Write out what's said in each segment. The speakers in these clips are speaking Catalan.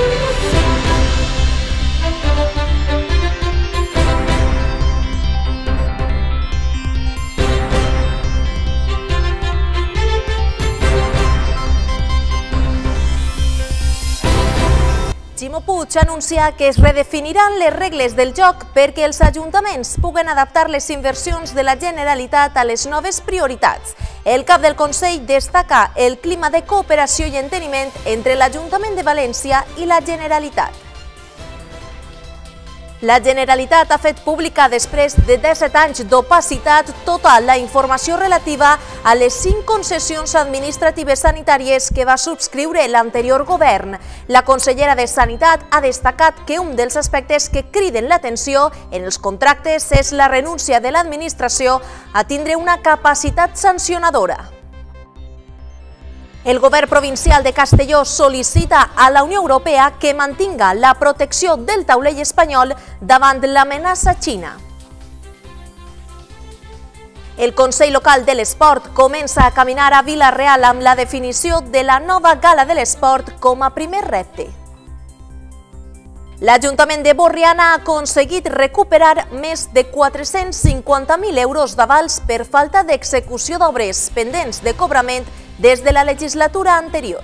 you Puig anuncia que es redefiniran les regles del joc perquè els ajuntaments puguen adaptar les inversions de la Generalitat a les noves prioritats. El cap del Consell destaca el clima de cooperació i enteniment entre l'Ajuntament de València i la Generalitat. La Generalitat ha fet pública després de 17 anys d'opacitat tota la informació relativa a les 5 concessions administratives sanitàries que va subscriure l'anterior govern. La consellera de Sanitat ha destacat que un dels aspectes que criden l'atenció en els contractes és la renúncia de l'administració a tindre una capacitat sancionadora. El govern provincial de Castelló sol·licita a la Unió Europea que mantinga la protecció del taulell espanyol davant l'amenaça xina. El Consell Local de l'Esport comença a caminar a Vila-real amb la definició de la nova gala de l'esport com a primer repte. L'Ajuntament de Borriana ha aconseguit recuperar més de 450.000 euros d'avals per falta d'execució d'obres pendents de cobrament desde la legislatura anterior.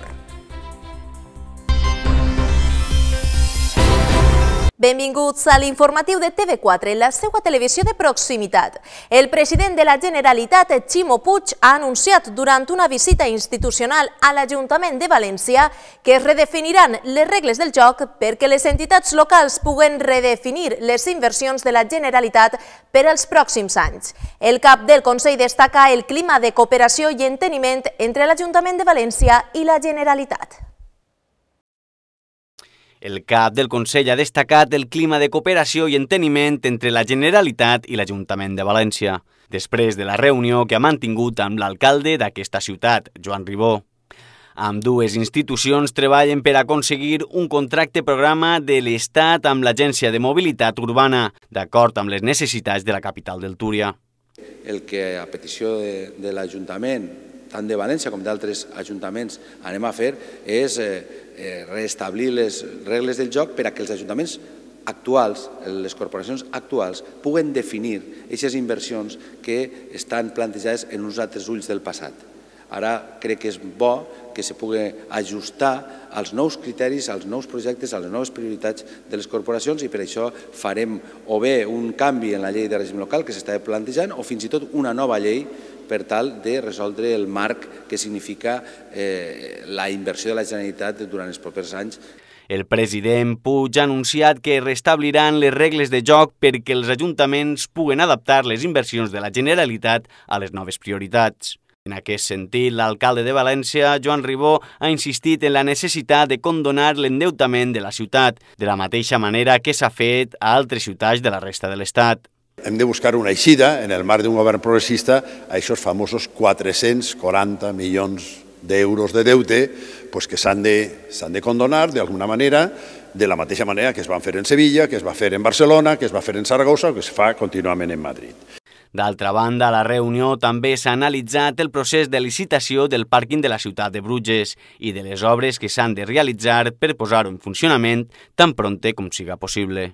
Benvinguts a l'informatiu de TV4, la seva televisió de proximitat. El president de la Generalitat, Ximo Puig, ha anunciat durant una visita institucional a l'Ajuntament de València que es redefiniran les regles del joc perquè les entitats locals puguen redefinir les inversions de la Generalitat per als pròxims anys. El cap del Consell destaca el clima de cooperació i enteniment entre l'Ajuntament de València i la Generalitat. El cap del Consell ha destacat el clima de cooperació i enteniment entre la Generalitat i l'Ajuntament de València, després de la reunió que ha mantingut amb l'alcalde d'aquesta ciutat, Joan Ribó. Amb dues institucions treballen per aconseguir un contracte programa de l'Estat amb l'Agència de Mobilitat Urbana, d'acord amb les necessitats de la capital del Túria. El que a petició de, de l'Ajuntament, tant de València com d'altres ajuntaments, anem a fer és eh, Eh, restablir les regles del joc per a que els ajuntaments actuals, les corporacions actuals, puguen definir aquestes inversions que estan plantejades en uns altres ulls del passat. Ara crec que és bo que se pugui ajustar als nous criteris, als nous projectes, a les noves prioritats de les corporacions i per això farem o bé un canvi en la llei de règim local que s'està plantejant o fins i tot una nova llei per tal de resoldre el marc que significa eh, la inversió de la Generalitat durant els propers anys. El president Puig ha anunciat que restabliran les regles de joc perquè els ajuntaments puguen adaptar les inversions de la Generalitat a les noves prioritats. En aquest sentit, l'alcalde de València, Joan Ribó, ha insistit en la necessitat de condonar l'endeutament de la ciutat, de la mateixa manera que s'ha fet a altres ciutats de la resta de l'Estat. Hem de buscar una eixida en el marc d'un govern progressista a aquests famosos 440 milions d'euros de deute pues, que s'han de, de condonar d'alguna manera, de la mateixa manera que es van fer en Sevilla, que es va fer en Barcelona, que es va fer en Saragossa o que es fa contínuament en Madrid. D'altra banda, a la reunió també s'ha analitzat el procés de licitació del pàrquing de la ciutat de Bruges i de les obres que s'han de realitzar per posar-ho en funcionament tan pronte com siga possible.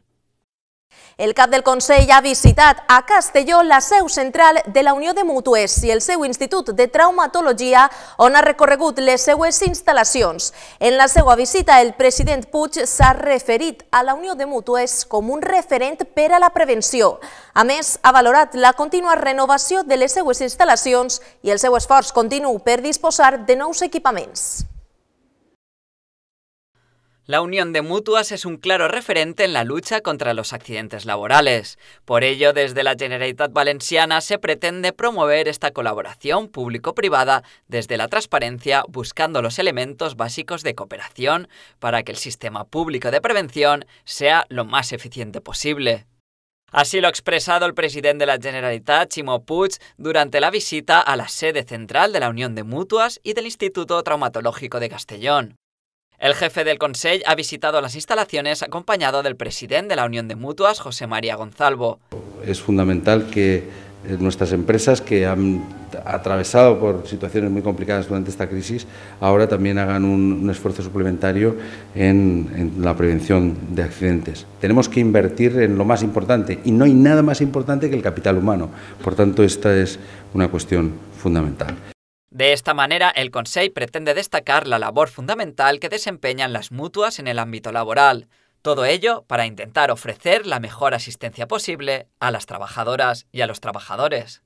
El cap del Consell ha visitat a Castelló la seu central de la Unió de Mutuers i el seu Institut de Traumatologia, on ha recorregut les seues instal·lacions. En la seva visita, el president Puig s'ha referit a la Unió de Mutuers com un referent per a la prevenció. A més, ha valorat la contínua renovació de les seues instal·lacions i el seu esforç continu per disposar de nous equipaments. La unión de mutuas es un claro referente en la lucha contra los accidentes laborales. Por ello, desde la Generalitat Valenciana se pretende promover esta colaboración público-privada desde la transparencia, buscando los elementos básicos de cooperación para que el sistema público de prevención sea lo más eficiente posible. Así lo ha expresado el presidente de la Generalitat, Chimo Puig, durante la visita a la sede central de la Unión de Mutuas y del Instituto Traumatológico de Castellón. El jefe del Consell ha visitado las instalaciones acompañado del presidente de la Unión de Mutuas, José María Gonzalvo. Es fundamental que eh, nuestras empresas que han atravesado por situaciones muy complicadas durante esta crisis, ahora también hagan un, esfuerzo suplementario en, la prevención de accidentes. Tenemos que invertir en lo más importante y no hay nada más importante que el capital humano. Por tanto, esta es una cuestión fundamental. De esta manera, el Consejo pretende destacar la labor fundamental que desempeñan las mutuas en el ámbito laboral, todo ello para intentar ofrecer la mejor asistencia posible a las trabajadoras y a los trabajadores.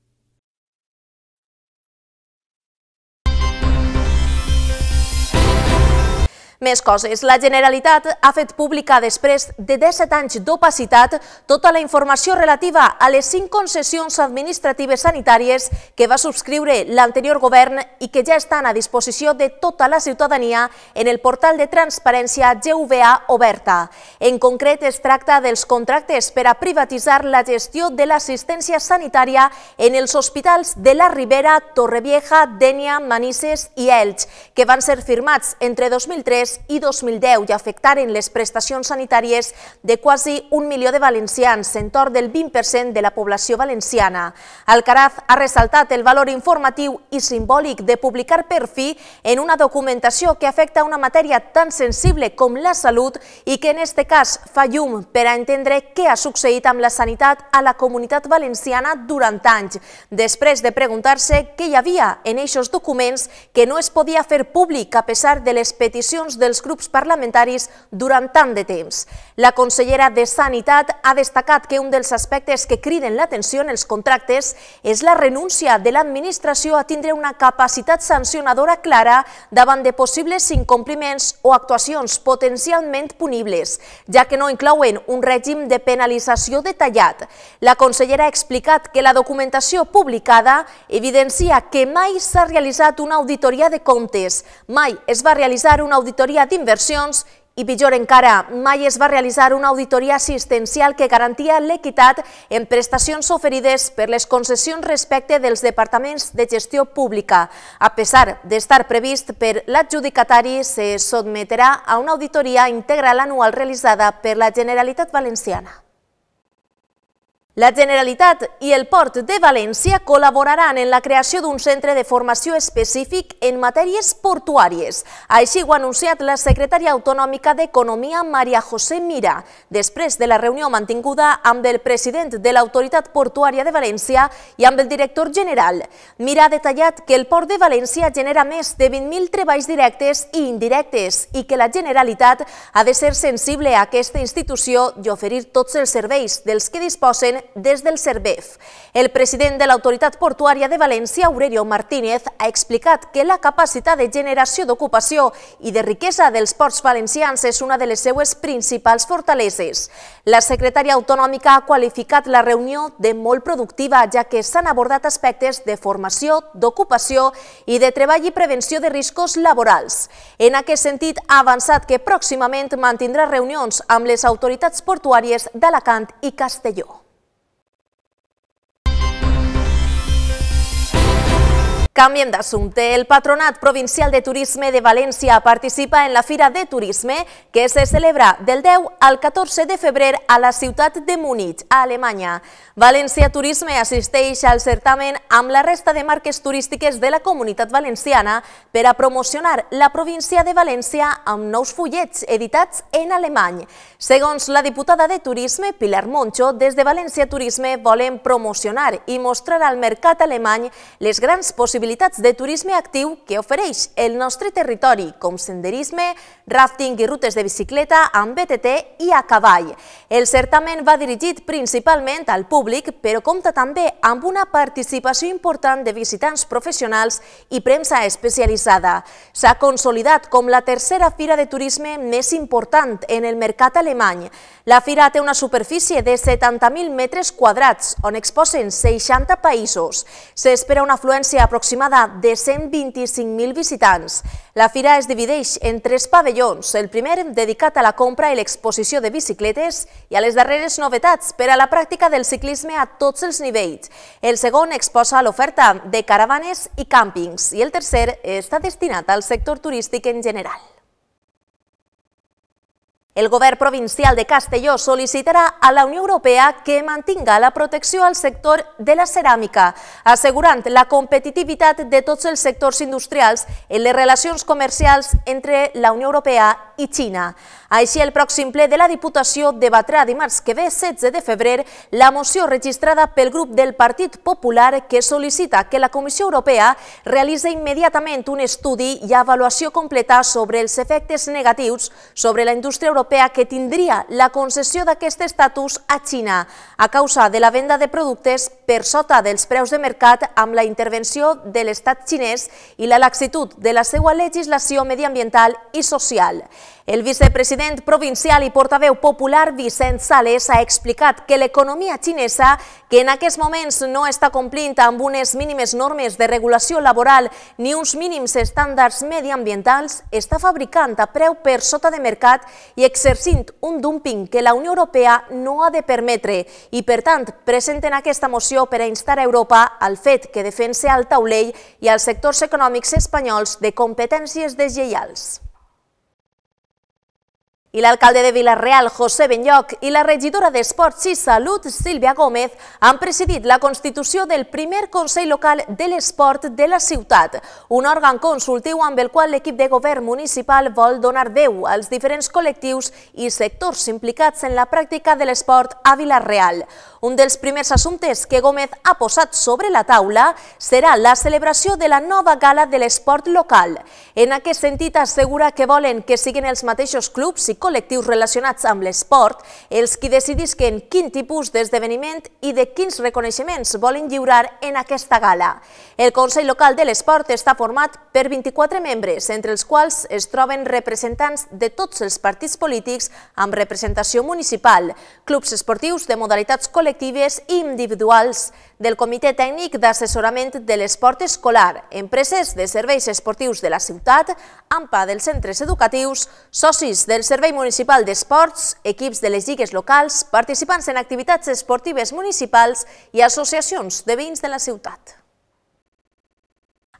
Més coses. La Generalitat ha fet pública després de 17 anys d'opacitat tota la informació relativa a les 5 concessions administratives sanitàries que va subscriure l'anterior govern i que ja estan a disposició de tota la ciutadania en el portal de transparència GVA oberta. En concret, es tracta dels contractes per a privatitzar la gestió de l'assistència sanitària en els hospitals de la Ribera, Torrevieja, Dènia, Manises i Elx, que van ser firmats entre 2003 2003 i 2010 i afectaren les prestacions sanitàries de quasi un milió de valencians, torn del 20% de la població valenciana. Alcaraz ha ressaltat el valor informatiu i simbòlic de publicar per fi en una documentació que afecta una matèria tan sensible com la salut i que en este cas fa llum per a entendre què ha succeït amb la sanitat a la comunitat valenciana durant anys, després de preguntar-se què hi havia en aquests documents que no es podia fer públic a pesar de les peticions dels grups parlamentaris durant tant de temps. La consellera de Sanitat ha destacat que un dels aspectes que criden l'atenció en els contractes és la renúncia de l'administració a tindre una capacitat sancionadora clara davant de possibles incompliments o actuacions potencialment punibles, ja que no inclouen un règim de penalització detallat. La consellera ha explicat que la documentació publicada evidencia que mai s'ha realitzat una auditoria de comptes, mai es va realitzar una auditoria auditoria d'inversions i pitjor encara, mai es va realitzar una auditoria assistencial que garantia l'equitat en prestacions oferides per les concessions respecte dels departaments de gestió pública. A pesar d'estar previst per l'adjudicatari, se sotmetrà a una auditoria integral anual realitzada per la Generalitat Valenciana. La Generalitat i el Port de València col·laboraran en la creació d'un centre de formació específic en matèries portuàries. Així ho ha anunciat la secretària autonòmica d'Economia, Maria José Mira, després de la reunió mantinguda amb el president de l'Autoritat Portuària de València i amb el director general. Mira ha detallat que el Port de València genera més de 20.000 treballs directes i indirectes i que la Generalitat ha de ser sensible a aquesta institució i oferir tots els serveis dels que disposen des del CERVEF. El president de l'autoritat portuària de València, Aurelio Martínez, ha explicat que la capacitat de generació d'ocupació i de riquesa dels ports valencians és una de les seues principals fortaleses. La secretària autonòmica ha qualificat la reunió de molt productiva, ja que s'han abordat aspectes de formació, d'ocupació i de treball i prevenció de riscos laborals. En aquest sentit, ha avançat que pròximament mantindrà reunions amb les autoritats portuàries d'Alacant i Castelló. Canviem d'assumpte. El Patronat Provincial de Turisme de València participa en la Fira de Turisme que se celebra del 10 al 14 de febrer a la ciutat de Múnich, a Alemanya. València Turisme assisteix al certamen amb la resta de marques turístiques de la comunitat valenciana per a promocionar la província de València amb nous fullets editats en alemany. Segons la diputada de Turisme, Pilar Moncho, des de València Turisme volen promocionar i mostrar al mercat alemany les grans possibilitats possibilitats de turisme actiu que ofereix el nostre territori, com senderisme, rafting i rutes de bicicleta amb BTT i a cavall. El certamen va dirigit principalment al públic, però compta també amb una participació important de visitants professionals i premsa especialitzada. S'ha consolidat com la tercera fira de turisme més important en el mercat alemany. La fira té una superfície de 70.000 metres quadrats, on exposen 60 països. S'espera una afluència aproximada aproximada de 125.000 visitants. La fira es divideix en tres pavellons, el primer dedicat a la compra i l'exposició de bicicletes i a les darreres novetats per a la pràctica del ciclisme a tots els nivells. El segon exposa l'oferta de caravanes i càmpings i el tercer està destinat al sector turístic en general. El govern provincial de Castelló sol·licitarà a la Unió Europea que mantinga la protecció al sector de la ceràmica, assegurant la competitivitat de tots els sectors industrials en les relacions comercials entre la Unió Europea i Xina. Així, el pròxim ple de la Diputació debatrà dimarts que ve, 16 de febrer, la moció registrada pel grup del Partit Popular que sol·licita que la Comissió Europea realitza immediatament un estudi i avaluació completa sobre els efectes negatius sobre la indústria europea que tindria la concessió d'aquest estatus a Xina a causa de la venda de productes per sota dels preus de mercat amb la intervenció de l'estat xinès i la laxitud de la seva legislació mediambiental i social. El vicepresident provincial i portaveu popular Vicent Sales ha explicat que l'economia xinesa, que en aquests moments no està complint amb unes mínimes normes de regulació laboral ni uns mínims estàndards mediambientals, està fabricant a preu per sota de mercat i exercint un dumping que la Unió Europea no ha de permetre i, per tant, presenten aquesta moció per a instar a Europa al fet que defensa el taulell i els sectors econòmics espanyols de competències deslleials i l'alcalde de Vilarreal, José Benlloc, i la regidora d'Esports i Salut, Sílvia Gómez, han presidit la constitució del primer Consell Local de l'Esport de la ciutat, un òrgan consultiu amb el qual l'equip de govern municipal vol donar veu als diferents col·lectius i sectors implicats en la pràctica de l'esport a Vilarreal. Un dels primers assumptes que Gómez ha posat sobre la taula serà la celebració de la nova gala de l'esport local. En aquest sentit, assegura que volen que siguin els mateixos clubs i col·lectius relacionats amb l'esport els qui decidisquen quin tipus d'esdeveniment i de quins reconeixements volen lliurar en aquesta gala. El Consell Local de l'Esport està format per 24 membres, entre els quals es troben representants de tots els partits polítics amb representació municipal, clubs esportius de modalitats col·lectives i individuals del Comitè Tècnic d'Assessorament de l'Esport Escolar, empreses de serveis esportius de la ciutat, AMPA dels centres educatius, socis del Servei Municipal d'Esports, equips de les lligues locals, participants en activitats esportives municipals i associacions de veïns de la ciutat.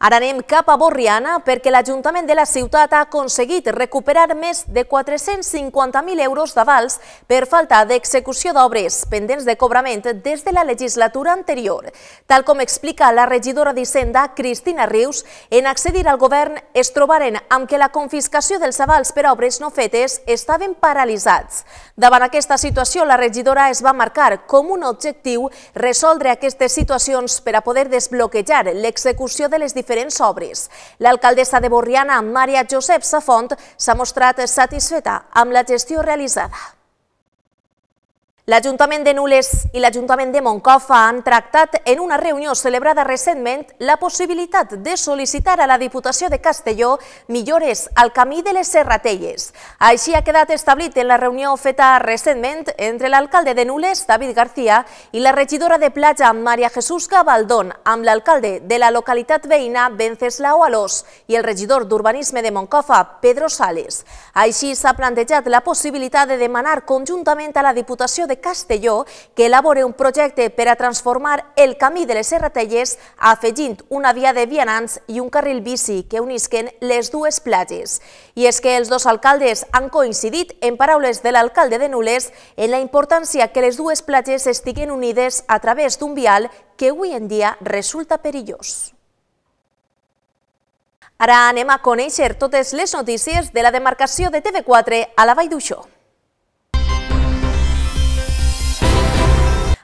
Ara anem cap a Borriana perquè l'Ajuntament de la ciutat ha aconseguit recuperar més de 450.000 euros d'avals per falta d'execució d'obres pendents de cobrament des de la legislatura anterior. Tal com explica la regidora d'Hisenda, Cristina Rius, en accedir al govern es trobaren amb que la confiscació dels avals per obres no fetes estaven paralitzats. Davant aquesta situació, la regidora es va marcar com un objectiu resoldre aquestes situacions per a poder desbloquejar l'execució de les diferents diferents obres. L'alcaldessa de Borriana, Maria Josep Safont, s'ha mostrat satisfeta amb la gestió realitzada. L'Ajuntament de Nules i l'Ajuntament de Moncofa han tractat en una reunió celebrada recentment la possibilitat de sol·licitar a la Diputació de Castelló millores al camí de les Serratelles. Així ha quedat establit en la reunió feta recentment entre l'alcalde de Nules, David García, i la regidora de platja, Maria Jesús Gabaldón, amb l'alcalde de la localitat veïna, Benceslau Alós, i el regidor d'Urbanisme de Moncofa, Pedro Sales. Així s'ha plantejat la possibilitat de demanar conjuntament a la Diputació de Castelló que elabore un projecte per a transformar el camí de les Serratelles afegint una via de vianants i un carril bici que unisquen les dues platges. I és que els dos alcaldes han coincidit en paraules de l'alcalde de Nules en la importància que les dues platges estiguen unides a través d'un vial que avui en dia resulta perillós. Ara anem a conèixer totes les notícies de la demarcació de TV4 a la Vall d'Uixó.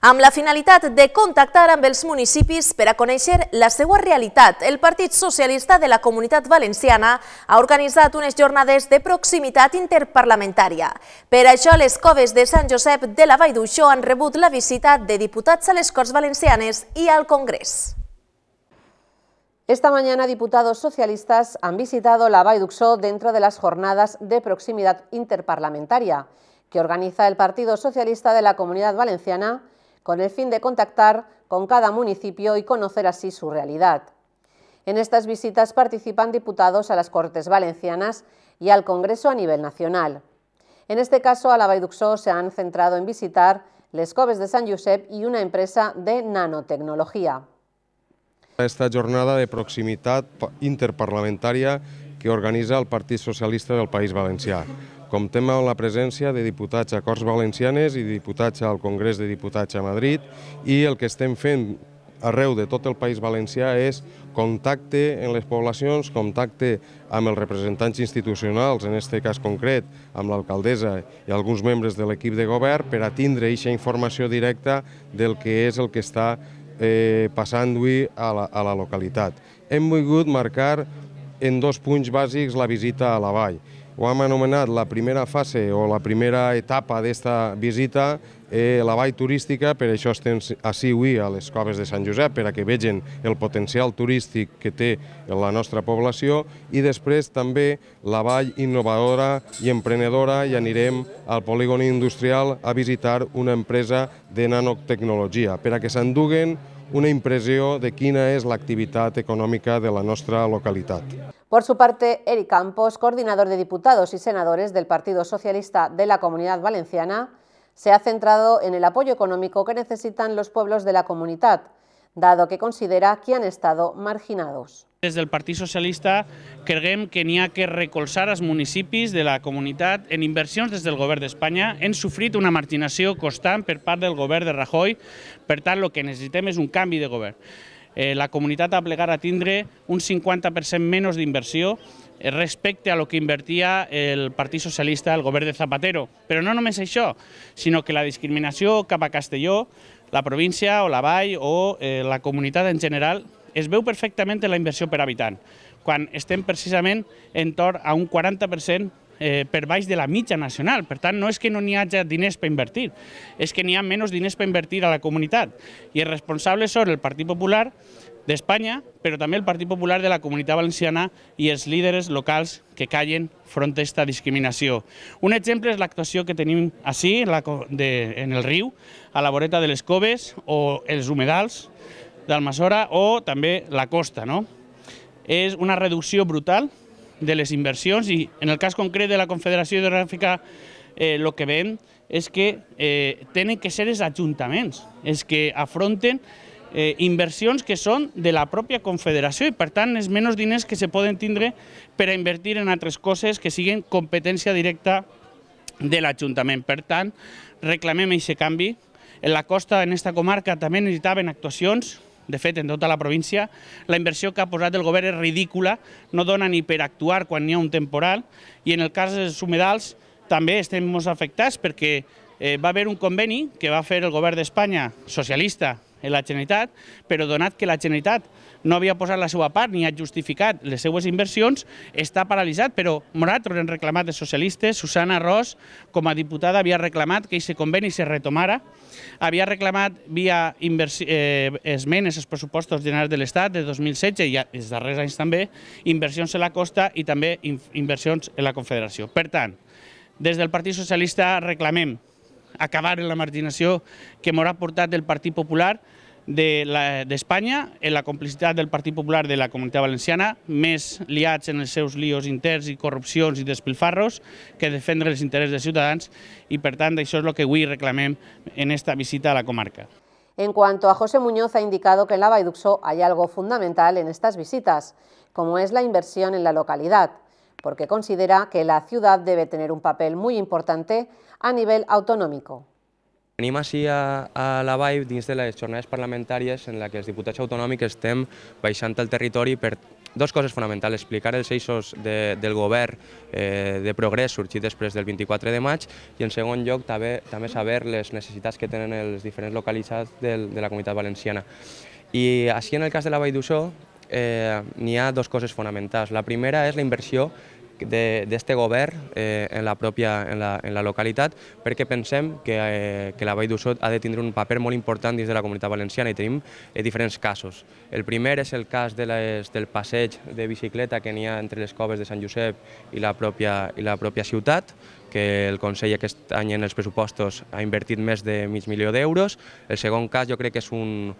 Amb la finalitat de contactar amb els municipis per a conèixer la seva realitat, el Partit Socialista de la Comunitat Valenciana ha organitzat unes jornades de proximitat interparlamentària. Per això, les coves de Sant Josep de la Vall d'Uixó han rebut la visita de diputats a les Corts Valencianes i al Congrés. Esta mañana diputados socialistas han visitado la Vall d'Uxó dentro de las jornadas de proximidad interparlamentaria que organiza el Partido Socialista de la Comunidad Valenciana con el fin de contactar con cada municipio y conocer así su realidad. En estas visitas participan diputados a las Cortes Valencianas y al Congreso a nivel nacional. En este caso, a la Baiduxó se han centrado en visitar les Coves de San Josep y una empresa de nanotecnología. Esta jornada de proximidad interparlamentaria que organiza el Partido Socialista del País Valenciano. Comptem amb la presència de diputats a Corts Valencianes i diputats al Congrés de Diputats a Madrid i el que estem fent arreu de tot el País Valencià és contacte en les poblacions, contacte amb els representants institucionals, en aquest cas concret, amb l'alcaldessa i alguns membres de l'equip de govern, per a tindre aquesta informació directa del que és el que està eh, passant-hi a, la, a la localitat. Hem volgut marcar en dos punts bàsics la visita a la vall ho hem anomenat la primera fase o la primera etapa d'esta visita, eh, la vall turística, per això estem ací avui a les coves de Sant Josep, per a que vegin el potencial turístic que té la nostra població, i després també la vall innovadora i emprenedora, i anirem al polígon industrial a visitar una empresa de nanotecnologia, per a que s'enduguen una impressió de quina és l'activitat econòmica de la nostra localitat. Por su parte, Eric Campos, coordinador de diputados y senadores del Partido Socialista de la Comunidad Valenciana, se ha centrado en el apoyo económico que necesitan los pueblos de la comunidad, dado que considera que han estado marginados. Desde el Partido Socialista creemos que tenía que recolzar los municipios de la comunidad en inversiones desde el Gobierno de España. Han sufrido una marginación constante por parte del Gobierno de Rajoy, por tal lo que necesitemos es un cambio de Gobierno. eh, la comunitat ha plegat a tindre un 50% menys d'inversió eh, respecte a lo que invertia el Partit Socialista, el govern de Zapatero. Però no només això, sinó que la discriminació cap a Castelló, la província o la vall o eh, la comunitat en general es veu perfectament en la inversió per habitant, quan estem precisament en torn a un 40% eh, per baix de la mitja nacional. Per tant, no és que no n'hi hagi diners per invertir, és que n'hi ha menys diners per invertir a la comunitat. I els responsables són el Partit Popular d'Espanya, però també el Partit Popular de la Comunitat Valenciana i els líders locals que callen front a aquesta discriminació. Un exemple és l'actuació que tenim així, en el riu, a la voreta de les coves o els humedals d'Almassora o també la costa. No? És una reducció brutal de les inversions i en el cas concret de la Confederació Hidrogràfica el eh, que veiem és que eh, tenen que ser els ajuntaments, els que afronten eh, inversions que són de la pròpia Confederació i, per tant, és menys diners que se poden tindre per a invertir en altres coses que siguin competència directa de l'Ajuntament. Per tant, reclamem aquest canvi. En la costa, en aquesta comarca, també necessitaven actuacions de fet, en tota la província. La inversió que ha posat el govern és ridícula, no dona ni per actuar quan hi ha un temporal, i en el cas dels humedals també estem molt afectats perquè eh, va haver un conveni que va fer el govern d'Espanya socialista Eh, la Generalitat, però donat que la Generalitat no havia posat la seva part ni ha justificat les seues inversions, està paralitzat, però nosaltres hem reclamat els socialistes, Susana Ros, com a diputada, havia reclamat que aquest conveni se retomara, havia reclamat via eh, esmenes als pressupostos generals de l'Estat de 2016 i els darrers anys també, inversions a la costa i també inversions en la Confederació. Per tant, des del Partit Socialista reclamem acabar en la marginació que ha portat el Partit Popular d'Espanya, de en la complicitat del Partit Popular de la Comunitat Valenciana, més liats en els seus líos interns i corrupcions i despilfarros que defendre els interessos dels ciutadans i, per tant, això és el que avui reclamem en esta visita a la comarca. En cuanto a José Muñoz, ha indicado que en la Baiduxo hay algo fundamental en estas visitas, como es la inversión en la localidad porque considera que la ciudad debe tener un papel muy importante a nivel autonómico. Venim així a, a la Vall dins de les jornades parlamentàries en la que els diputats autonòmics estem baixant al territori per dos coses fonamentals, explicar els eixos de, del govern eh, de progrés sorgit després del 24 de maig i en segon lloc també, també saber les necessitats que tenen els diferents localitats del, de la comunitat valenciana. I així en el cas de la Vall d'Uixó, eh, n'hi ha dues coses fonamentals. La primera és la inversió d'aquest govern eh, en, la pròpia, en, la, en la localitat perquè pensem que, eh, que la Vall d'Ussot ha de tindre un paper molt important dins de la comunitat valenciana i tenim eh, diferents casos. El primer és el cas de les, del passeig de bicicleta que n'hi ha entre les coves de Sant Josep i la pròpia, i la pròpia ciutat, que el Consell aquest any en els pressupostos ha invertit més de mig milió d'euros. El segon cas jo crec que és un,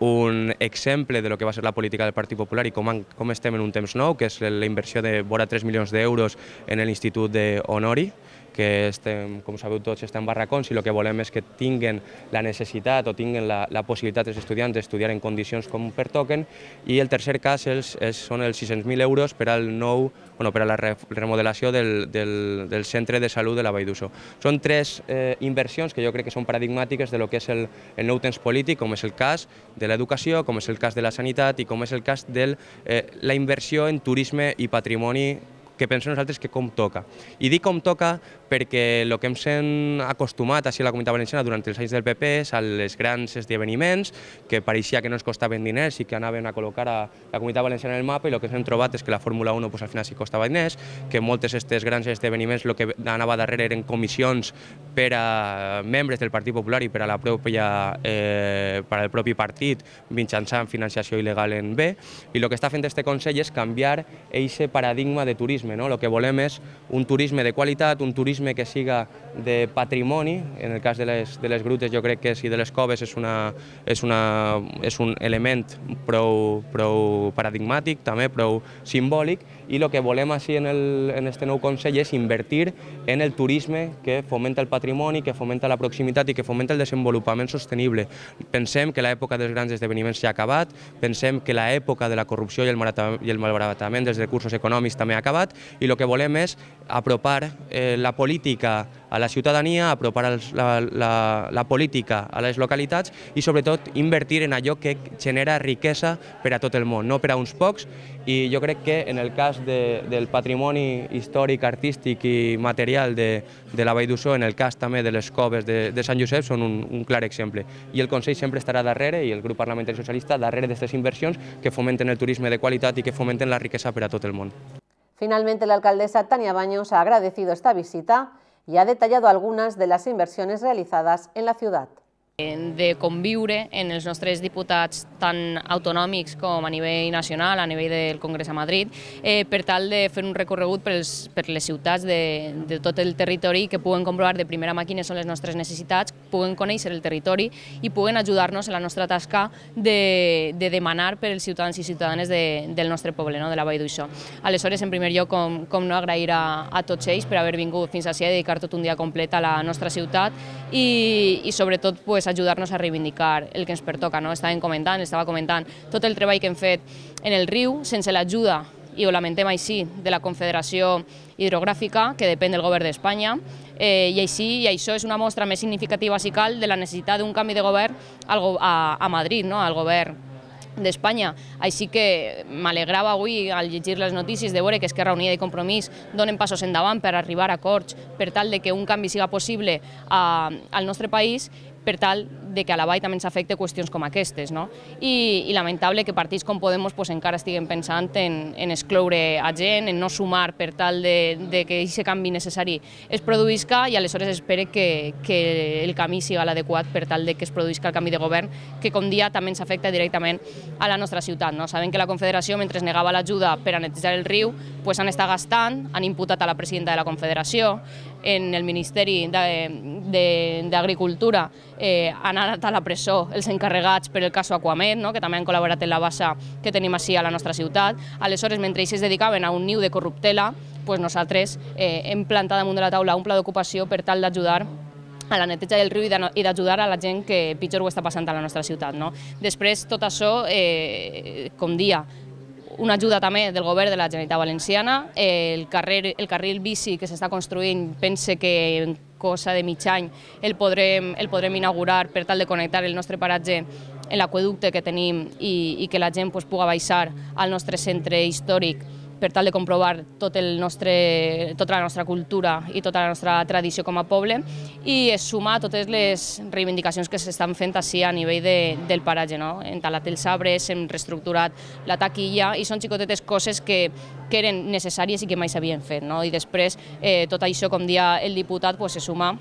un exemple de lo que va ser la política del Partit Popular i com, en, com estem en un temps nou, que és la inversió de vora 3 milions d'euros en l'Institut d'Honori, de que estem, com sabeu tots, estem barracons i el que volem és que tinguin la necessitat o tinguin la, la possibilitat els estudiants d'estudiar en condicions com pertoquen. I el tercer cas els, és, són els 600.000 euros per al nou, bueno, per a la remodelació del, del, del centre de salut de la Vall d'Uso. Són tres eh, inversions que jo crec que són paradigmàtiques de lo que és el, el nou temps polític, com és el cas de l'educació, com és el cas de la sanitat i com és el cas de eh, la inversió en turisme i patrimoni que pensem nosaltres que com toca. I dic com toca perquè el que hem sent acostumat a la Comunitat Valenciana durant els anys del PP és als grans esdeveniments, que pareixia que no ens costaven diners i que anaven a col·locar a la Comunitat Valenciana en el mapa i el que hem trobat és que la Fórmula 1 pues, al final sí costava diners, que moltes d'aquestes grans esdeveniments el que anava darrere eren comissions per a membres del Partit Popular i per a la pròpia, eh, per al propi partit mitjançant financiació il·legal en B, i el que està fent este Consell és canviar aquest paradigma de turisme turisme. No? El que volem és un turisme de qualitat, un turisme que siga de patrimoni, en el cas de les, de les grutes jo crec que si de les coves és, una, és, una, és un element prou, prou paradigmàtic, també prou simbòlic, i el que volem així en, el, en este nou Consell és invertir en el turisme que fomenta el patrimoni, que fomenta la proximitat i que fomenta el desenvolupament sostenible. Pensem que l'època dels grans esdeveniments ja ha acabat, pensem que l'època de la corrupció i el, i el malbaratament dels recursos econòmics també ha acabat i el que volem és apropar eh, la política a la ciutadania, apropar els, la, la, política a les localitats i sobretot invertir en allò que genera riquesa per a tot el món, no per a uns pocs i jo crec que en el cas de, del patrimoni històric, artístic i material de, de la Vall d'Ussó, en el cas també de les coves de, de Sant Josep, són un, un clar exemple. I el Consell sempre estarà darrere i el grup parlamentari socialista darrere d'aquestes inversions que fomenten el turisme de qualitat i que fomenten la riquesa per a tot el món. Finalmente, la alcaldesa Tania Baños ha agradecido esta visita y ha detallado algunas de les inversiones realitzades en la ciutat. de conviure en els nostres diputats tant autonòmics com a nivell nacional, a nivell del Congrés a Madrid, eh, per tal de fer un recorregut per, els, per les ciutats de, de tot el territori que puguen comprovar de primera mà quines són les nostres necessitats, puguen conèixer el territori i puguen ajudar-nos en la nostra tasca de, de demanar per als ciutadans i ciutadanes de, del nostre poble, no? de la Vall d'Uixó. Aleshores, en primer lloc, com, com no agrair a, a tots ells per haver vingut fins a i dedicar tot un dia complet a la nostra ciutat i, i sobretot pues, ajudar-nos a reivindicar el que ens pertoca. No? Estàvem comentant, estava comentant tot el treball que hem fet en el riu sense l'ajuda i ho lamentem així, de la Confederació Hidrogràfica, que depèn del govern d'Espanya, eh, i, així, i això és una mostra més significativa, si cal, de la necessitat d'un canvi de govern a, a Madrid, no? al govern d'Espanya. Així que m'alegrava avui al llegir les notícies de veure que Esquerra Unida i Compromís donen passos endavant per arribar a acords per tal de que un canvi siga possible a, eh, al nostre país per tal de que a la vall també ens afecte qüestions com aquestes. No? I, I lamentable que partits com Podemos pues, encara estiguen pensant en, en excloure a gent, en no sumar per tal de, de que aquest canvi necessari es produïsca i aleshores espere que, que el camí siga l'adequat per tal de que es produïsca el canvi de govern, que com dia també ens afecta directament a la nostra ciutat. No? Sabem que la Confederació, mentre es negava l'ajuda per a netejar el riu, pues, han estat gastant, han imputat a la presidenta de la Confederació, en el Ministeri d'Agricultura eh, han anat a la presó els encarregats per el cas Aquamed, no? que també han col·laborat en la bassa que tenim així a la nostra ciutat. Aleshores, mentre ells es dedicaven a un niu de corruptela, pues nosaltres eh, hem plantat damunt de la taula un pla d'ocupació per tal d'ajudar a la neteja del riu i d'ajudar a la gent que pitjor ho està passant a la nostra ciutat. No? Després, tot això, eh, com dia, una ajuda també del govern de la Generalitat Valenciana, eh, el, carrer, el carril bici que s'està construint, pense que cosa de mig any el podrem, el podrem inaugurar per tal de connectar el nostre paratge en l'aqueducte que tenim i, i que la gent pues, puga baixar al nostre centre històric per tal de comprovar tot el nostre, tota la nostra cultura i tota la nostra tradició com a poble i es suma a totes les reivindicacions que s'estan fent així a nivell de, del paratge. No? Hem talat els arbres, hem reestructurat la taquilla i són xicotetes coses que, que eren necessàries i que mai s'havien fet. No? I després eh, tot això, com dia el diputat, pues, se suma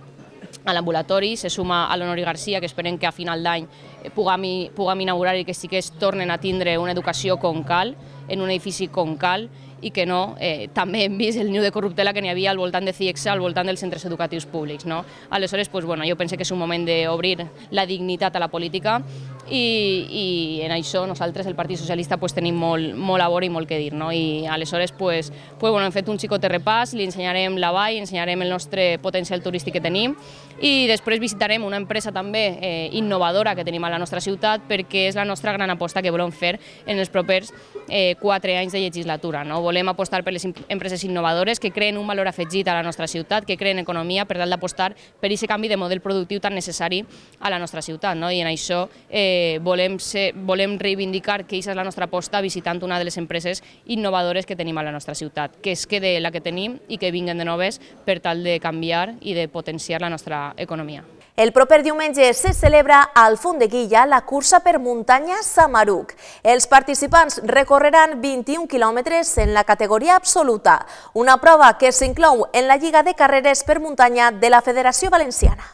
a l'ambulatori, se suma a l'Honori Garcia, que esperem que a final d'any eh, puguem, puguem inaugurar i que sí que es tornen a tindre una educació com cal, en un edifici com cal, i que no, eh, també hem vist el niu de corruptela que n'hi havia al voltant de CIEXA, al voltant dels centres educatius públics. No? Aleshores, pues, bueno, jo penso que és un moment d'obrir la dignitat a la política i, i en això nosaltres, el Partit Socialista, pues, tenim molt, molt a veure i molt que dir. No? I aleshores pues, pues, bueno, hem fet un xicot de repàs, li ensenyarem la vall, ensenyarem el nostre potencial turístic que tenim i després visitarem una empresa també eh, innovadora que tenim a la nostra ciutat perquè és la nostra gran aposta que volem fer en els propers eh, quatre anys de legislatura. No? Volem apostar per les empreses innovadores que creen un valor afegit a la nostra ciutat, que creen economia per tal d'apostar per aquest canvi de model productiu tan necessari a la nostra ciutat. No? I en això eh, volem, ser, volem reivindicar que aquesta és la nostra aposta visitant una de les empreses innovadores que tenim a la nostra ciutat, que es quede la que tenim i que vinguen de noves per tal de canviar i de potenciar la nostra economia. El proper diumenge se celebra al Fondeguilla la cursa per muntanya Samaruc. Els participants recorreran 21 quilòmetres en la categoria absoluta, una prova que s'inclou en la Lliga de Carreres per Muntanya de la Federació Valenciana.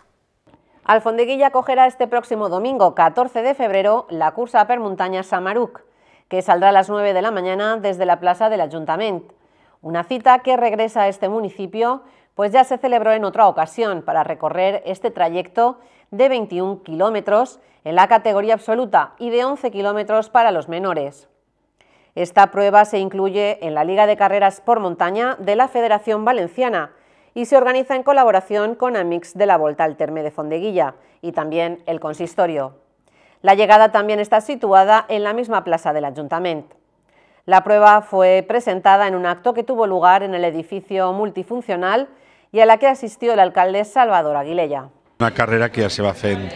Al Fondeguilla acogerà este próximo domingo, 14 de febrero, la cursa per muntanya Samaruc, que saldrá a las 9 de la mañana desde la plaza del Ayuntamiento. Una cita que regresa a este municipio pues ya se celebró en otra ocasión para recorrer este trayecto de 21 kilómetros en la categoría absoluta y de 11 kilómetros para los menores. Esta prueba se incluye en la Liga de Carreras por Montaña de la Federación Valenciana y se organiza en colaboración con Amix de la Volta al Terme de Fondeguilla y también el Consistorio. La llegada también está situada en la misma plaza del Ayuntamiento. La prueba fue presentada en un acto que tuvo lugar en el edificio multifuncional i a la que assistit l'alcalde Salvador Aguilella. Una carrera que ja se va fent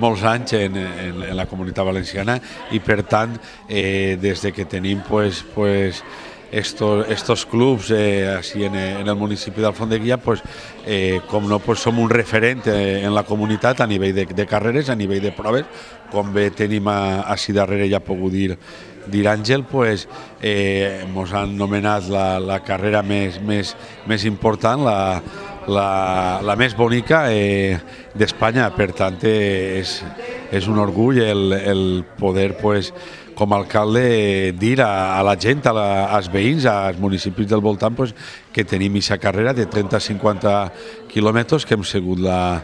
molts anys en, en, en la comunitat valenciana i per tant eh, des de que tenim pues, pues, estos, estos clubs eh, així en, en el municipi d'Alfondeguilla, pues, eh, com no, pues, som un referent eh, en la comunitat a nivell de, de carreres, a nivell de proves, com bé tenim a, a si darrere ja pogut dir d'Iràngel pues, eh, ens han nomenat la, la carrera més, més, més important, la, la, la més bonica eh, d'Espanya. Per tant, eh, és, és un orgull el, el poder, pues, com a alcalde, dir a, a la gent, a la, als veïns, als municipis del voltant, pues, que tenim aquesta carrera de 30-50 quilòmetres, que hem sigut la,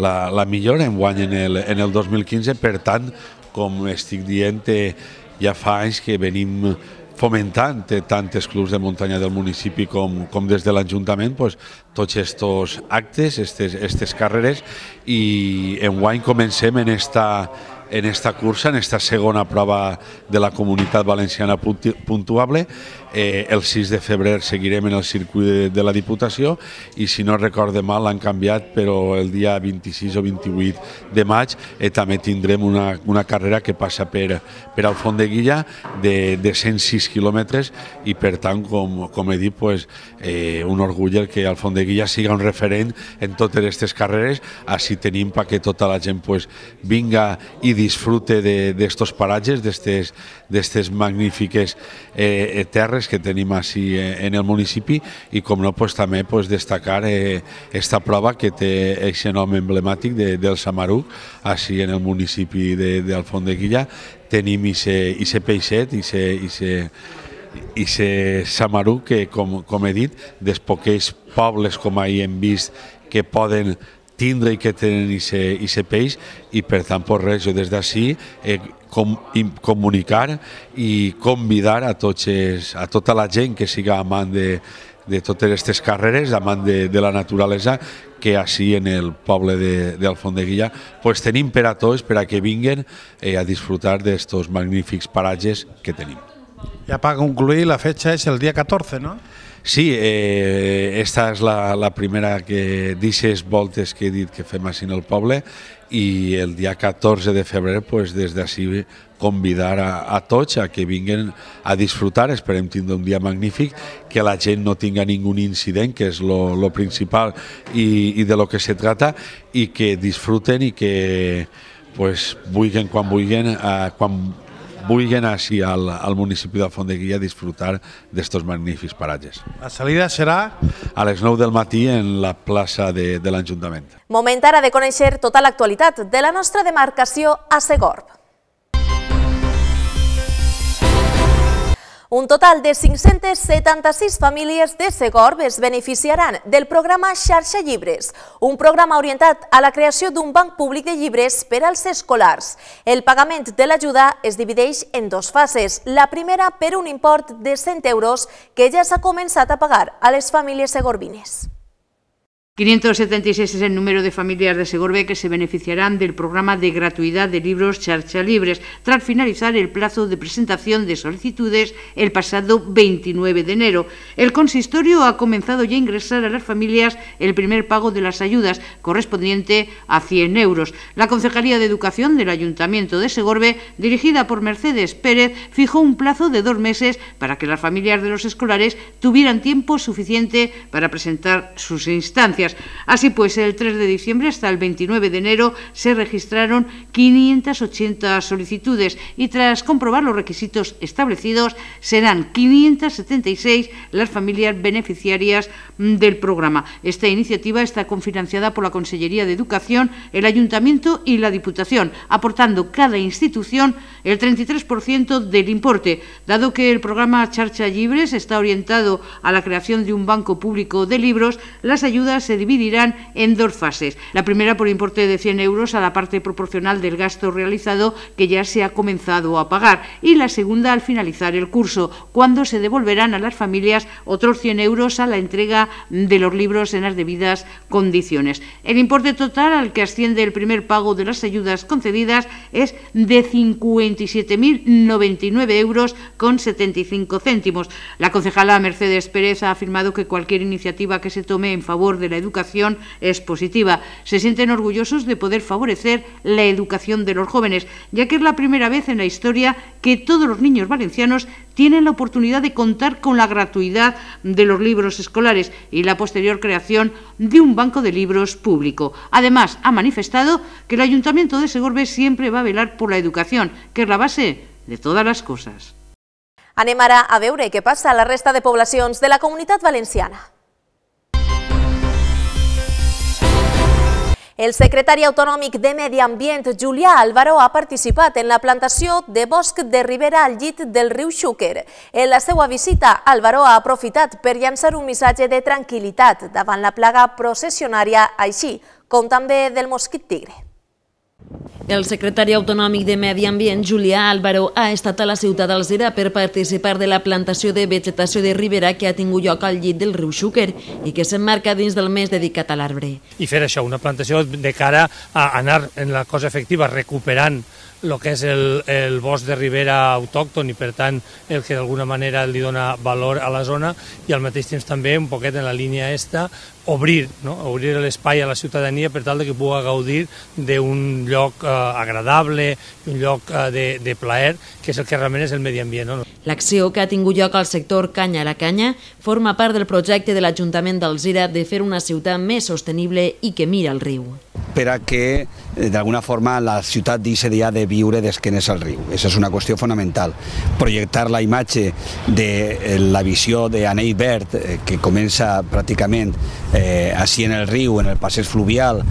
la, la millor enguany en el, en el 2015. Per tant, com estic dient, eh, ja fa anys que venim fomentant tant els clubs de muntanya del municipi com, com des de l'Ajuntament pues, tots aquests actes, aquestes carreres i en guany comencem en esta, en esta cursa, en esta segona prova de la comunitat valenciana puntuable Eh, el 6 de febrer seguirem en el circuit de, de la Diputació i si no recorde mal l'han canviat però el dia 26 o 28 de maig eh, també tindrem una, una carrera que passa per, per al Font de Guilla de, de 106 quilòmetres i per tant, com, com he dit, pues, eh, un orgull el que al Font de Guilla siga un referent en totes aquestes carreres, així tenim perquè tota la gent pues, vinga i disfrute d'aquests paratges, d'aquestes magnífiques eh, terres problemes que tenim així eh, en el municipi i com no pues, també pues, destacar eh, esta prova que té aquest nom emblemàtic de, del Samaruc, així en el municipi de, del Font de Guilla, Tenim aquest peixet, aquest i se Samaruc que, com, com he dit, dels poques pobles com ahir hem vist que poden tindre i que tenen i se peix i per tant, pues res, jo des d'ací eh, com, comunicar i convidar a, tots, a tota la gent que siga amant de, de totes aquestes carreres, amant de, de la naturalesa, que així en el poble de, de pues tenim per a tots, per a que vinguen eh, a disfrutar d'aquests magnífics paratges que tenim. Ja per concluir, la fetxa és el dia 14, no? Sí, eh, esta és la, la primera que dices voltes que he dit que fem així en el poble i el dia 14 de febrer pues, des d'ací convidar a, a tots a que vinguin a disfrutar, esperem tindre un dia magnífic, que la gent no tinga ningú incident, que és lo, lo principal i, i de lo que se trata, i que disfruten i que pues, vulguen quan vulguen, eh, quan anar així al, al municipi de Fondeguilla disfrutar d'estos magnífics paratges. La salida serà? A les 9 del matí en la plaça de, de l'Ajuntament. Moment ara de conèixer tota l'actualitat de la nostra demarcació a Segorb. Un total de 576 famílies de Segorb es beneficiaran del programa Xarxa Llibres, un programa orientat a la creació d'un banc públic de llibres per als escolars. El pagament de l'ajuda es divideix en dues fases. La primera per un import de 100 euros que ja s'ha començat a pagar a les famílies segorbines. 576 es el número de familias de Segorbe que se beneficiarán del programa de gratuidad de libros Charcha Libres, tras finalizar el plazo de presentación de solicitudes el pasado 29 de enero. El consistorio ha comenzado ya a ingresar a las familias el primer pago de las ayudas, correspondiente a 100 euros. La Concejalía de Educación del Ayuntamiento de Segorbe, dirigida por Mercedes Pérez, fijó un plazo de dos meses para que las familias de los escolares tuvieran tiempo suficiente para presentar sus instancias. Así pues, el 3 de diciembre hasta el 29 de enero se registraron 580 solicitudes y tras comprobar los requisitos establecidos serán 576 las familias beneficiarias del programa. Esta iniciativa está cofinanciada por la Consellería de Educación, el Ayuntamiento y la Diputación, aportando cada institución el 33% del importe, dado que el programa Charcha Libres está orientado a la creación de un banco público de libros, las ayudas se dividirán en dos fases. La primera por importe de 100 euros a la parte proporcional del gasto realizado que ya se ha comenzado a pagar y la segunda al finalizar el curso, cuando se devolverán a las familias otros 100 euros a la entrega de los libros en las debidas condiciones. El importe total al que asciende el primer pago de las ayudas concedidas es de 57.099 euros con 75 céntimos. La concejala Mercedes Pérez ha afirmado que cualquier iniciativa que se tome en favor de la educación educación es positiva. Se sienten orgullosos de poder favorecer la educación de los jóvenes, ya que es la primera vez en la historia que todos los niños valencianos tienen la oportunidad de contar con la gratuidad de los libros escolares y la posterior creación de un banco de libros público. Además, ha manifestado que el Ayuntamiento de Segorbe siempre va a velar por la educación, que es la base de todas las cosas. Anemara, a veure qué pasa a la resta de poblaciones de la Comunidad valenciana. El secretari autonòmic de Medi Ambient, Julià Álvaro, ha participat en la plantació de bosc de ribera al llit del riu Xúquer. En la seva visita, Álvaro ha aprofitat per llançar un missatge de tranquil·litat davant la plaga processionària així com també del mosquit tigre. El secretari autonòmic de Medi Ambient, Julià Álvaro, ha estat a la ciutat d'Alzira per participar de la plantació de vegetació de ribera que ha tingut lloc al llit del riu Xúquer i que s'emmarca dins del mes dedicat a l'arbre. I fer això, una plantació de cara a anar en la cosa efectiva, recuperant el que és el, el bosc de ribera autòcton i per tant el que d'alguna manera li dona valor a la zona i al mateix temps també un poquet en la línia esta obrir, no? obrir l'espai a la ciutadania per tal de que pugui gaudir d'un lloc eh, agradable, un lloc eh, de, de plaer, que és el que realment és el medi ambient. No? L'acció que ha tingut lloc al sector Canya a la Canya forma part del projecte de l'Ajuntament d'Alzira de fer una ciutat més sostenible i que mira el riu. Per a que, eh, d'alguna forma, la ciutat deixi ja de viure d'esquenes al riu. Això és una qüestió fonamental. Projectar la imatge de eh, la visió d'Anell Verd, eh, que comença pràcticament eh, així en el riu, en el passeig fluvial,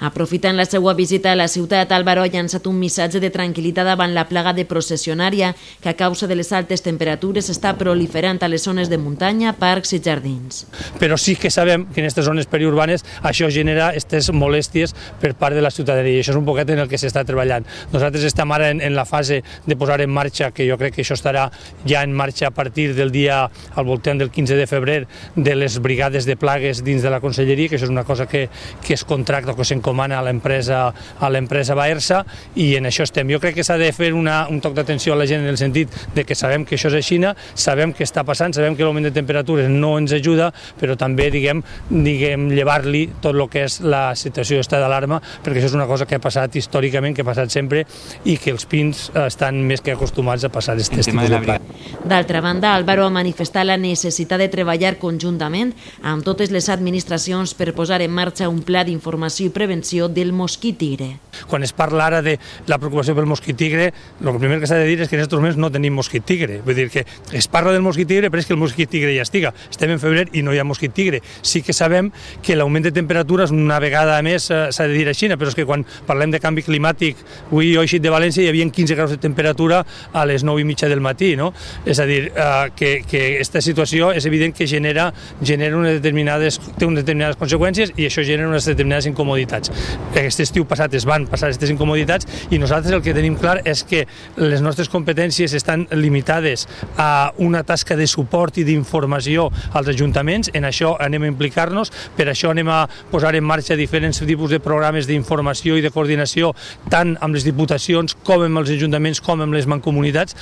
Aprofitant la seva visita a la ciutat, Álvaro ha llançat un missatge de tranquil·litat davant la plaga de processionària que a causa de les altes temperatures està proliferant a les zones de muntanya, parcs i jardins. Però sí que sabem que en aquestes zones periurbanes això genera aquestes molèsties per part de la ciutadania i això és un poquet en el que s'està treballant. Nosaltres estem ara en, en la fase de posar en marxa, que jo crec que això estarà ja en marxa a partir del dia al voltant del 15 de febrer, de les brigades de plagues dins de la conselleria, que això és una cosa que, que es contracta o que se'n com a l'empresa a l'empresa Baersa i en això estem. Jo crec que s'ha de fer una, un toc d'atenció a la gent en el sentit de que sabem que això és a Xina, sabem que està passant, sabem que l'augment de temperatures no ens ajuda, però també, diguem, diguem llevar-li tot el que és la situació d'estat d'alarma, perquè això és una cosa que ha passat històricament, que ha passat sempre i que els pins estan més que acostumats a passar aquest tipus de plat. D'altra banda, Álvaro ha manifestat la necessitat de treballar conjuntament amb totes les administracions per posar en marxa un pla d'informació i prevenció prevenció del mosquitigre. Quan es parla ara de la preocupació pel mosquitigre, el primer que s'ha de dir és que en aquests moments no tenim mosquitigre. Vull dir que es parla del mosquitigre, però és que el mosquitigre ja estiga. Estem en febrer i no hi ha mosquitigre. Sí que sabem que l'augment de temperatures, una vegada a més, eh, s'ha de dir a Xina, però és que quan parlem de canvi climàtic, avui jo he eixit de València i hi havia 15 graus de temperatura a les 9 i mitja del matí, no? És a dir, eh, que, que aquesta situació és evident que genera, genera unes determinades, té unes determinades conseqüències i això genera unes determinades incomoditats. Aquest estiu passat es van passar aquestes incomoditats i nosaltres el que tenim clar és que les nostres competències estan limitades a una tasca de suport i d'informació als ajuntaments. En això anem a implicar-nos, per això anem a posar en marxa diferents tipus de programes d'informació i de coordinació tant amb les diputacions com amb els ajuntaments com amb les mancomunitats.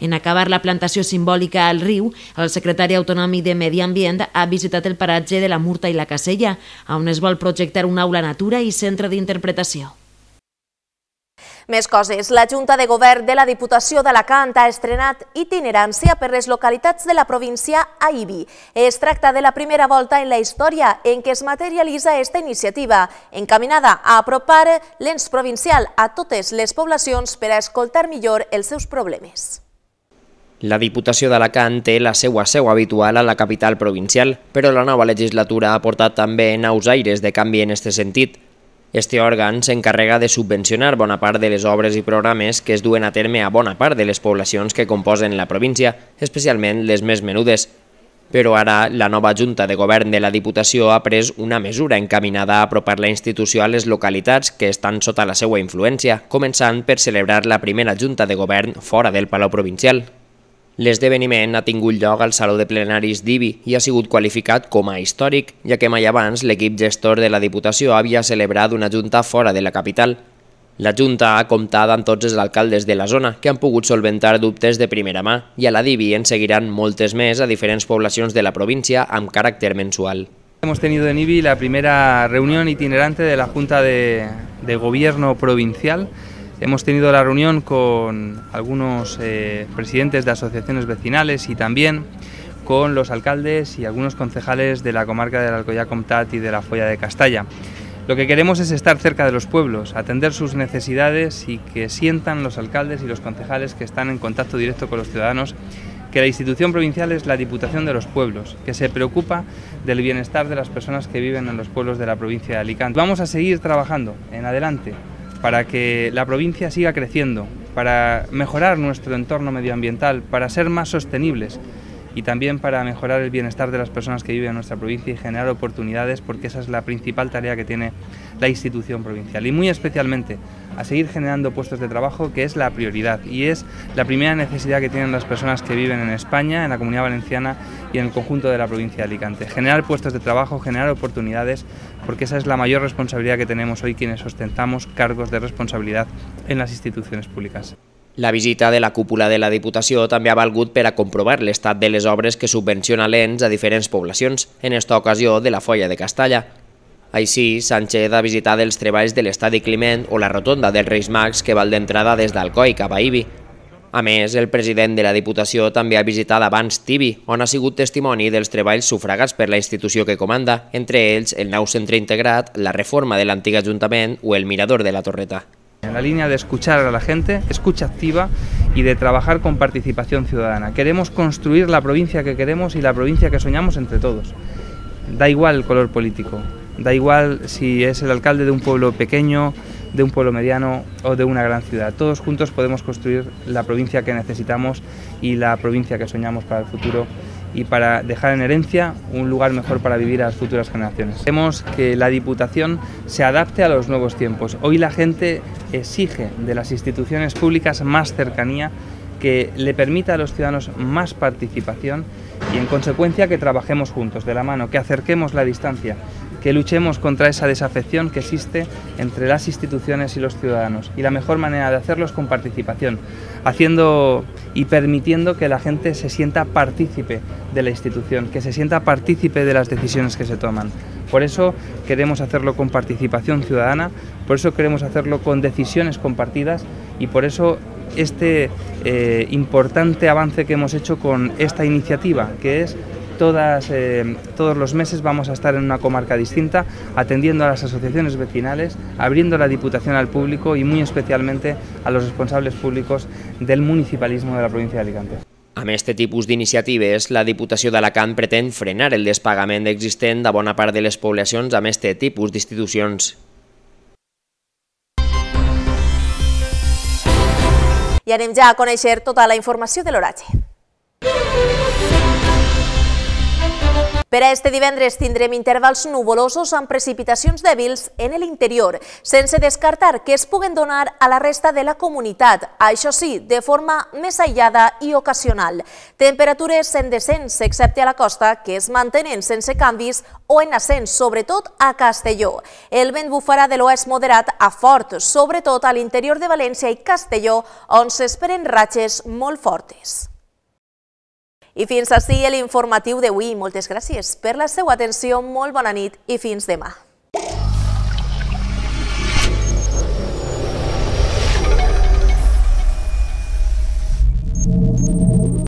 En acabar la plantació simbòlica al riu, el secretari autonòmic de Medi Ambient ha visitat el paratge de la Murta i la Casella, on es vol projectar una aula natura i centre d'interpretació. Més coses. La Junta de Govern de la Diputació d'Alacant ha estrenat itinerància per les localitats de la província a Ibi. Es tracta de la primera volta en la història en què es materialitza aquesta iniciativa, encaminada a apropar l'ens provincial a totes les poblacions per a escoltar millor els seus problemes. La Diputació d'Alacant té la seua seu habitual a la capital provincial, però la nova legislatura ha portat també nous aires de canvi en aquest sentit. Este òrgan s'encarrega de subvencionar bona part de les obres i programes que es duen a terme a bona part de les poblacions que composen la província, especialment les més menudes. Però ara la nova Junta de Govern de la Diputació ha pres una mesura encaminada a apropar la institució a les localitats que estan sota la seva influència, començant per celebrar la primera Junta de Govern fora del Palau Provincial. L'esdeveniment ha tingut lloc al Saló de Plenaris d'Ibi i ha sigut qualificat com a històric, ja que mai abans l'equip gestor de la Diputació havia celebrat una junta fora de la capital. La junta ha comptat amb tots els alcaldes de la zona, que han pogut solventar dubtes de primera mà, i a la Divi en seguiran moltes més a diferents poblacions de la província amb caràcter mensual. Hemos tenido en IBI la primera reunión itinerante de la Junta de, de Gobierno Provincial, Hemos tenido la reunión con algunos eh, presidentes de asociaciones vecinales y también con los alcaldes y algunos concejales de la comarca del Alcoyá Comtat y de la Folla de Castalla. Lo que queremos es estar cerca de los pueblos, atender sus necesidades y que sientan los alcaldes y los concejales que están en contacto directo con los ciudadanos que la institución provincial es la Diputación de los Pueblos, que se preocupa del bienestar de las personas que viven en los pueblos de la provincia de Alicante. Vamos a seguir trabajando en adelante para que la provincia siga creciendo, para mejorar nuestro entorno medioambiental, para ser más sostenibles y también para mejorar el bienestar de las personas que viven en nuestra provincia y generar oportunidades, porque esa es la principal tarea que tiene la institución provincial. Y muy especialmente a seguir generando puestos de trabajo, que es la prioridad y es la primera necesidad que tienen las personas que viven en España, en la comunidad valenciana y en el conjunto de la provincia de Alicante. Generar puestos de trabajo, generar oportunidades, porque esa es la mayor responsabilidad que tenemos hoy quienes ostentamos cargos de responsabilidad en las instituciones públicas. La visita de la cúpula de la Diputació també ha valgut per a comprovar l'estat de les obres que subvenciona l'ENS a diferents poblacions, en esta ocasió de la Folla de Castalla. Així, Sánchez ha visitat els treballs de l'estadi Climent o la rotonda dels Reis Mags que val d'entrada des d'Alcoi cap a Ibi. A més, el president de la Diputació també ha visitat abans Tibi, on ha sigut testimoni dels treballs sufragats per la institució que comanda, entre ells el nou centre integrat, la reforma de l'antic ajuntament o el mirador de la Torreta. En la línea de escuchar a la gente, escucha activa y de trabajar con participación ciudadana. Queremos construir la provincia que queremos y la provincia que soñamos entre todos. Da igual el color político, da igual si es el alcalde de un pueblo pequeño, de un pueblo mediano o de una gran ciudad. Todos juntos podemos construir la provincia que necesitamos y la provincia que soñamos para el futuro y para dejar en herencia un lugar mejor para vivir a las futuras generaciones. Queremos que la Diputación se adapte a los nuevos tiempos. Hoy la gente exige de las instituciones públicas más cercanía que le permita a los ciudadanos más participación y en consecuencia que trabajemos juntos de la mano, que acerquemos la distancia, que luchemos contra esa desafección que existe entre las instituciones y los ciudadanos. Y la mejor manera de hacerlo es con participación, haciendo y permitiendo que la gente se sienta partícipe de la institución, que se sienta partícipe de las decisiones que se toman. Por eso queremos hacerlo con participación ciudadana, por eso queremos hacerlo con decisiones compartidas y por eso este eh, importante avance que hemos hecho con esta iniciativa, que es Todas, eh, todos los meses vamos a estar en una comarca distinta, atendiendo a las asociaciones vecinales, abriendo la Diputación al público y muy especialmente a los responsables públicos del municipalismo de la provincia de Alicante. A este tipus iniciativas, la Diputación de d'Alacant pretende frenar el despagament existente de bona parte de les poblacions a este tipus d'institucions. I anem ja a conèixer tota la informació del horache Per a este divendres tindrem intervals nuvolosos amb precipitacions dèbils en l'interior, sense descartar que es puguen donar a la resta de la comunitat, això sí, de forma més aïllada i ocasional. Temperatures en descens, excepte a la costa, que es mantenen sense canvis o en ascens, sobretot a Castelló. El vent bufarà de l'oest moderat a fort, sobretot a l'interior de València i Castelló, on s'esperen ratxes molt fortes. I fins ací l'informatiu d'avui. Moltes gràcies per la seva atenció, molt bona nit i fins demà.